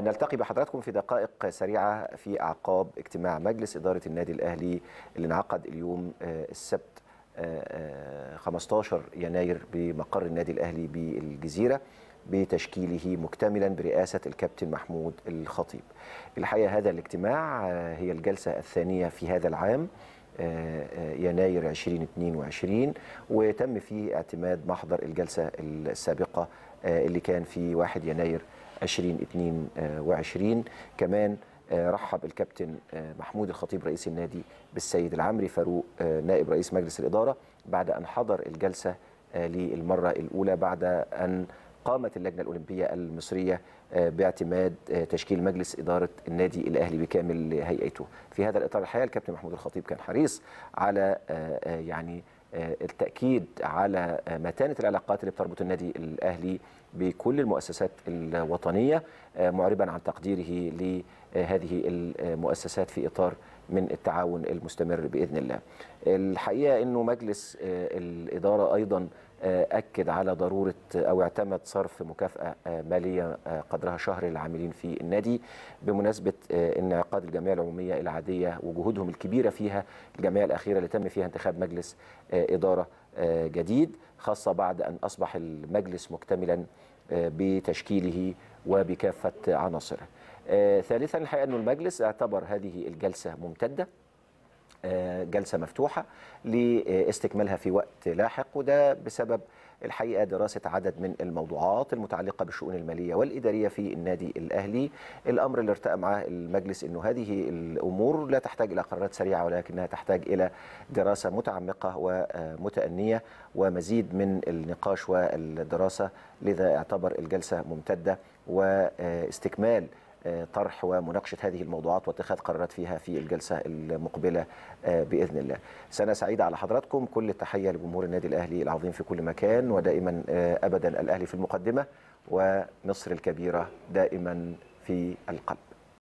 نلتقي بحضراتكم في دقائق سريعة في أعقاب اجتماع مجلس إدارة النادي الأهلي اللي انعقد اليوم آه، السبت 15 آه، آه، يناير بمقر النادي الأهلي بالجزيرة بتشكيله مكتملا برئاسة الكابتن محمود الخطيب الحقيقة هذا الاجتماع هي الجلسة الثانية في هذا العام يناير 2022 وتم فيه اعتماد محضر الجلسة السابقة اللي كان في 1 يناير 2022 آه، كمان آه، رحب الكابتن آه، محمود الخطيب رئيس النادي بالسيد العمري فاروق نائب رئيس مجلس الإدارة بعد أن حضر الجلسة للمرة الأولى بعد أن قامت اللجنة الأولمبية المصرية باعتماد تشكيل مجلس إدارة النادي الأهلي بكامل هيئته في هذا الإطار الحقيقة الكابتن محمود الخطيب كان حريص على يعني آه، التاكيد على متانه العلاقات اللي بتربط النادي الاهلي بكل المؤسسات الوطنيه آه، معربا عن تقديره لهذه المؤسسات في اطار من التعاون المستمر باذن الله. الحقيقه انه مجلس آه، الاداره ايضا آه، أكد على ضرورة آه، أو اعتمد صرف مكافأة مالية قدرها شهر للعاملين في النادي بمناسبة انعقاد الجمعية العمومية العادية وجهودهم الكبيرة فيها الجمعية الأخيرة اللي تم فيها انتخاب مجلس إدارة جديد خاصة بعد أن أصبح المجلس مكتملا بتشكيله وبكافة عناصره آه، ثالثا الحقيقة أن المجلس اعتبر هذه الجلسة ممتدة جلسه مفتوحه لاستكمالها في وقت لاحق وده بسبب الحقيقه دراسه عدد من الموضوعات المتعلقه بالشؤون الماليه والاداريه في النادي الاهلي الامر اللي ارتأى معاه المجلس انه هذه الامور لا تحتاج الى قرارات سريعه ولكنها تحتاج الى دراسه متعمقه ومتأنيه ومزيد من النقاش والدراسه لذا اعتبر الجلسه ممتده واستكمال آه، طرح ومناقشة هذه الموضوعات واتخاذ قرارات فيها في الجلسة المقبلة آه، بإذن الله سنة سعيدة على حضراتكم كل التحية لجمهور النادي الأهلي العظيم في كل مكان ودائما آه، أبدا الأهلي في المقدمة ومصر الكبيرة دائما في القلب